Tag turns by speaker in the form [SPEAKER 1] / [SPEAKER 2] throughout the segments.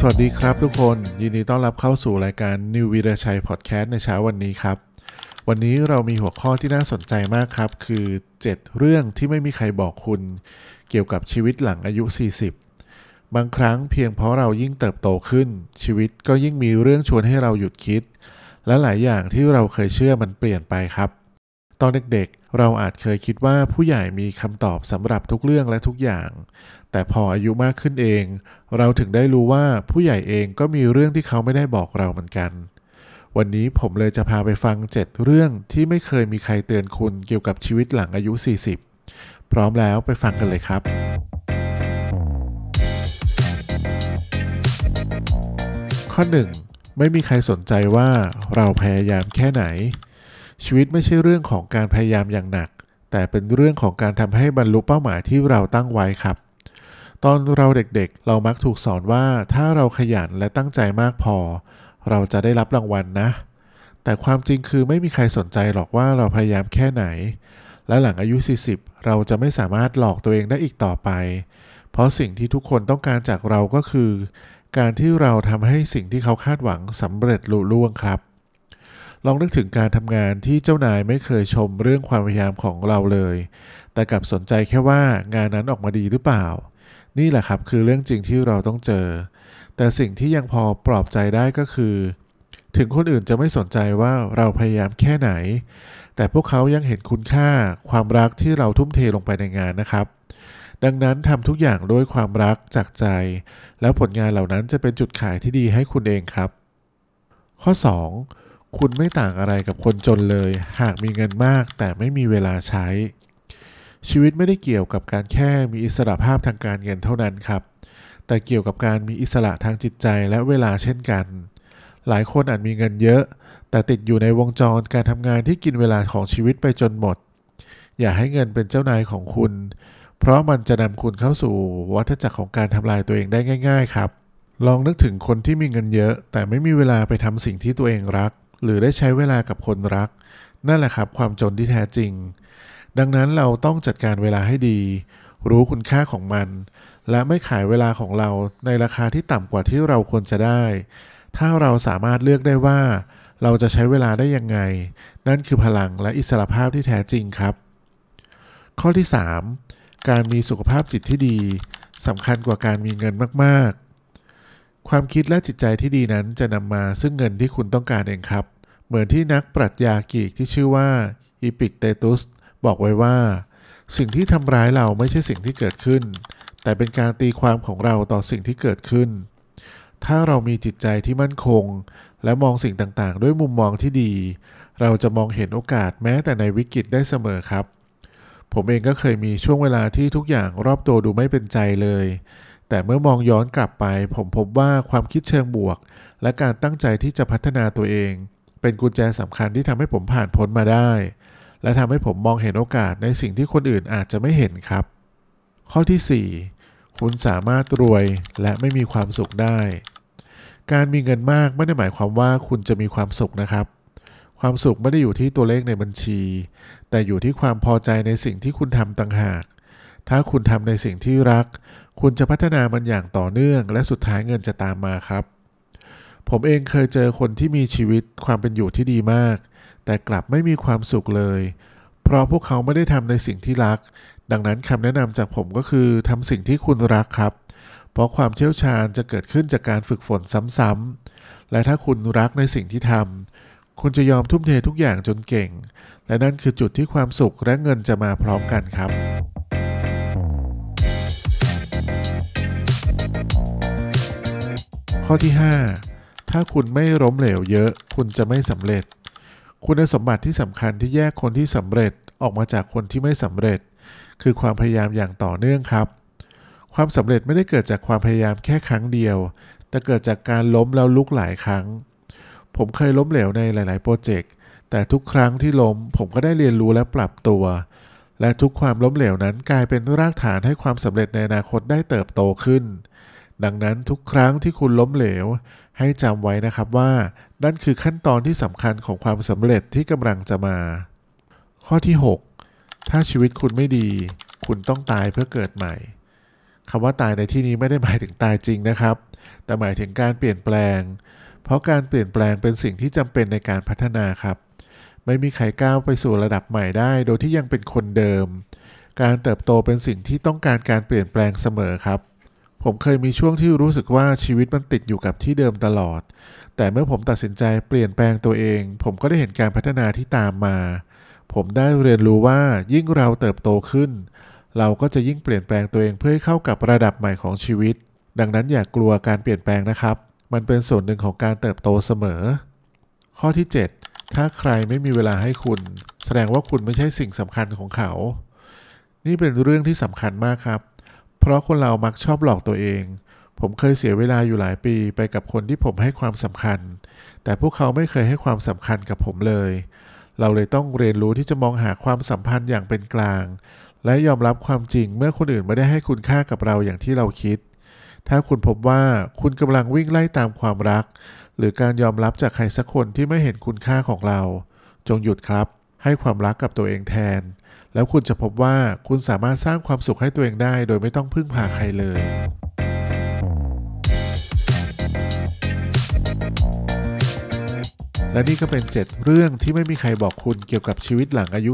[SPEAKER 1] สวัสดีครับทุกคน ยินดีต้อนรับเข้าสู่รายการนิววีรชัยพอดแคสต์ในเช้าวันนี้ครับ วันนี้เรามีหัวข้อที่น่าสนใจมากครับ คือ 7 เรื่องที่ไม่มีใครบอกคุณ เกี่ยวกับชีวิตหลังอายุ 40 บางครั้งเพียงเพราะเรายิ่งเติบโตขึ้น ชีวิตก็ยิ่งมีเรื่องชวนให้เราหยุดคิด และหลายอย่างที่เราเคยเชื่อมันเปลี่ยนไปครับตอนเด็ก ๆ เราอาจเคยคิดว่าผู้ใหญ่มีคำตอบสำหรับทุกเรื่องและทุกอย่าง แต่พออายุมากขึ้นเอง เราถึงได้รู้ว่าผู้ใหญ่เองก็มีเรื่องที่เขาไม่ได้บอกเราเหมือนกัน วันนี้ผมเลยจะพาไปฟัง 7 เรื่องที่ไม่เคยมีใครเตือนคุณเกี่ยวกับชีวิตหลังอายุ 40 พร้อมแล้วไปฟังกันเลยครับ ข้อ 1. ไม่มีใครสนใจว่าเราพยายามแค่ไหนชีวิตไม่ใช่เรื่องของการพยายามอย่างหนัก แต่เป็นเรื่องของการทำให้บรรลุเป้าหมายที่เราตั้งไว้ครับ ตอนเราเด็กๆ เรามักถูกสอนว่าถ้าเราขยันและตั้งใจมากพอ เราจะได้รับรางวัลนะ แต่ความจริงคือไม่มีใครสนใจหรอกว่าเราพยายามแค่ไหน และหลังอายุ 40 เราจะไม่สามารถหลอกตัวเองได้อีกต่อไป เพราะสิ่งที่ทุกคนต้องการจากเราก็คือ การที่เราทำให้สิ่งที่เขาคาดหวังสำเร็จลุล่วงครับลองนึกถึงการทำงานที่เจ้านายไม่เคยชมเรื่องความพยายามของเราเลย แต่กลับสนใจแค่ว่างานนั้นออกมาดีหรือเปล่า นี่แหละครับคือเรื่องจริงที่เราต้องเจอ แต่สิ่งที่ยังพอปลอบใจได้ก็คือ ถึงคนอื่นจะไม่สนใจว่าเราพยายามแค่ไหน แต่พวกเขายังเห็นคุณค่าความรักที่เราทุ่มเทลงไปในงานนะครับ ดังนั้นทำทุกอย่างด้วยความรักจากใจ แล้วผลงานเหล่านั้นจะเป็นจุดขายที่ดีให้คุณเองครับ ข้อ 2คุณไม่ต่างอะไรกับคนจนเลย หากมีเงินมากแต่ไม่มีเวลาใช้ ชีวิตไม่ได้เกี่ยวกับการแค่มีอิสระภาพทางการเงินเท่านั้นครับแต่เกี่ยวกับการมีอิสระทางจิตใจและเวลาเช่นกัน หลายคนอาจมีเงินเยอะ แต่ติดอยู่ในวงจรการทำงานที่กินเวลาของชีวิตไปจนหมด อย่าให้เงินเป็นเจ้านายของคุณ เพราะมันจะนำคุณเข้าสู่วัฏจักรของการทำลายตัวเองได้ง่ายๆครับลองนึกถึงคนที่มีเงินเยอะ แต่ไม่มีเวลาไปทำสิ่งที่ตัวเองรักหรือได้ใช้เวลากับคนรัก นั่นแหละครับความจนที่แท้จริง ดังนั้นเราต้องจัดการเวลาให้ดี รู้คุณค่าของมัน และไม่ขายเวลาของเราในราคาที่ต่ำกว่าที่เราควรจะได้ ถ้าเราสามารถเลือกได้ว่า เราจะใช้เวลาได้ยังไง นั่นคือพลังและอิสรภาพที่แท้จริงครับ ข้อที่ 3 การมีสุขภาพจิตที่ดีสำคัญกว่าการมีเงินมากๆความคิดและจิตใจที่ดีนั้นจะนำมาซึ่งเงินที่คุณต้องการเองครับ เหมือนที่นักปรัชญากีกที่ชื่อว่าอีปิกเตตุสบอกไว้ว่า สิ่งที่ทำร้ายเราไม่ใช่สิ่งที่เกิดขึ้น แต่เป็นการตีความของเราต่อสิ่งที่เกิดขึ้น ถ้าเรามีจิตใจที่มั่นคง และมองสิ่งต่างๆ ด้วยมุมมองที่ดี เราจะมองเห็นโอกาสแม้แต่ในวิกฤตได้เสมอครับ ผมเองก็เคยมีช่วงเวลาที่ทุกอย่างรอบตัวดูไม่เป็นใจเลยแต่เมื่อมองย้อนกลับไปผมพบว่าความคิดเชิงบวก และการตั้งใจที่จะพัฒนาตัวเอง เป็นกุญแจสำคัญที่ทำให้ผมผ่านพ้นมาได้ และทำให้ผมมองเห็นโอกาสในสิ่งที่คนอื่นอาจจะไม่เห็นครับ ข้อที่ 4 คุณสามารถรวยและไม่มีความสุขได้ การมีเงินมากไม่ได้หมายความว่าคุณจะมีความสุขนะครับ ความสุขไม่ได้อยู่ที่ตัวเลขในบัญชี แต่อยู่ที่ความพอใจในสิ่งที่คุณทำต่างหาก ถ้าคุณทำในสิ่งที่รักคุณจะพัฒนามันอย่างต่อเนื่องและสุดท้ายเงินจะตามมาครับ ผมเองเคยเจอคนที่มีชีวิตความเป็นอยู่ที่ดีมาก แต่กลับไม่มีความสุขเลย เพราะพวกเขาไม่ได้ทำในสิ่งที่รัก ดังนั้นคำแนะนำจากผมก็คือทำสิ่งที่คุณรักครับ เพราะความเชี่ยวชาญจะเกิดขึ้นจากการฝึกฝนซ้ำๆและถ้าคุณรักในสิ่งที่ทำคุณจะยอมทุ่มเททุกอย่างจนเก่ง และนั่นคือจุดที่ความสุขและเงินจะมาพร้อมกันครับข้อที่ 5 ถ้าคุณไม่ล้มเหลวเยอะ คุณจะไม่สำเร็จ คุณสมบัติที่สำคัญที่แยกคนที่สำเร็จออกมาจากคนที่ไม่สำเร็จ คือความพยายามอย่างต่อเนื่องครับ ความสำเร็จไม่ได้เกิดจากความพยายามแค่ครั้งเดียว แต่เกิดจากการล้มแล้วลุกหลายครั้ง ผมเคยล้มเหลวในหลาย ๆโปรเจกต์ แต่ทุกครั้งที่ล้ม ผมก็ได้เรียนรู้และปรับตัว และทุกความล้มเหลวนั้นกลายเป็นรากฐานให้ความสำเร็จในอนาคตได้เติบโตขึ้นดังนั้นทุกครั้งที่คุณล้มเหลว ให้จำไว้นะครับว่านั่นคือขั้นตอนที่สำคัญของความสำเร็จที่กำลังจะมา ข้อที่ 6 ถ้าชีวิตคุณไม่ดี คุณต้องตายเพื่อเกิดใหม่คำว่าตายในที่นี้ไม่ได้หมายถึงตายจริงนะครับ แต่หมายถึงการเปลี่ยนแปลง เพราะการเปลี่ยนแปลงเป็นสิ่งที่จำเป็นในการพัฒนาครับ ไม่มีใครก้าวไปสู่ระดับใหม่ได้ โดยที่ยังเป็นคนเดิม การเติบโตเป็นสิ่งที่ต้องการการเปลี่ยนแปลงเสมอครับผมเคยมีช่วงที่รู้สึกว่าชีวิตมันติดอยู่กับที่เดิมตลอด แต่เมื่อผมตัดสินใจเปลี่ยนแปลงตัวเอง ผมก็ได้เห็นการพัฒนาที่ตามมา ผมได้เรียนรู้ว่ายิ่งเราเติบโตขึ้น เราก็จะยิ่งเปลี่ยนแปลงตัวเองเพื่อให้เข้ากับระดับใหม่ของชีวิต ดังนั้นอย่ากกลัวการเปลี่ยนแปลงนะครับ มันเป็นส่วนหนึ่งของการเติบโตเสมอ ข้อที่ 7 ถ้าใครไม่มีเวลาให้คุณ แสดงว่าคุณไม่ใช่สิ่งสำคัญของเขา นี่เป็นเรื่องที่สำคัญมากครับเพราะคนเรามักชอบหลอกตัวเอง ผมเคยเสียเวลาอยู่หลายปีไปกับคนที่ผมให้ความสำคัญ แต่พวกเขาไม่เคยให้ความสำคัญกับผมเลย เราเลยต้องเรียนรู้ที่จะมองหาความสัมพันธ์อย่างเป็นกลาง และยอมรับความจริงเมื่อคนอื่นไม่ได้ให้คุณค่ากับเราอย่างที่เราคิด ถ้าคุณพบว่าคุณกำลังวิ่งไล่ตามความรัก หรือการยอมรับจากใครสักคนที่ไม่เห็นคุณค่าของเรา จงหยุดครับ ให้ความรักกับตัวเองแทนแล้วคุณจะพบว่าคุณสามารถสร้างความสุขให้ตัวเองได้โดยไม่ต้องพึ่งพาใครเลย และนี่ก็เป็น 7 เรื่องที่ไม่มีใครบอกคุณเกี่ยวกับชีวิตหลังอายุ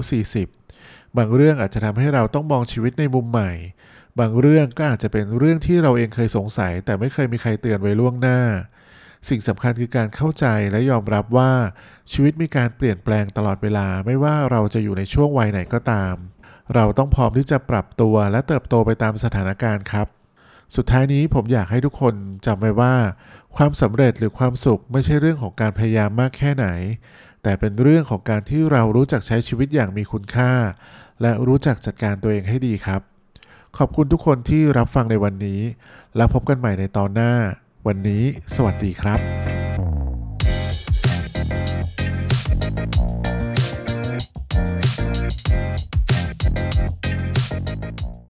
[SPEAKER 1] 40 บางเรื่องอาจจะทำให้เราต้องมองชีวิตในมุมใหม่ บางเรื่องก็อาจจะเป็นเรื่องที่เราเองเคยสงสัย แต่ไม่เคยมีใครเตือนไว้ล่วงหน้าสิ่งสำคัญคือการเข้าใจและยอมรับว่าชีวิตมีการเปลี่ยนแปลงตลอดเวลาไม่ว่าเราจะอยู่ในช่วงวัยไหนก็ตาม เราต้องพร้อมที่จะปรับตัวและเติบโตไปตามสถานการณ์ครับ สุดท้ายนี้ผมอยากให้ทุกคนจำไว้ว่า ความสำเร็จหรือความสุขไม่ใช่เรื่องของการพยายามมากแค่ไหน แต่เป็นเรื่องของการที่เรารู้จักใช้ชีวิตอย่างมีคุณค่า และรู้จักจัดการตัวเองให้ดีครับ ขอบคุณทุกคนที่รับฟังในวันนี้ แล้วพบกันใหม่ในตอนหน้าวันนี้สวัสดีครับ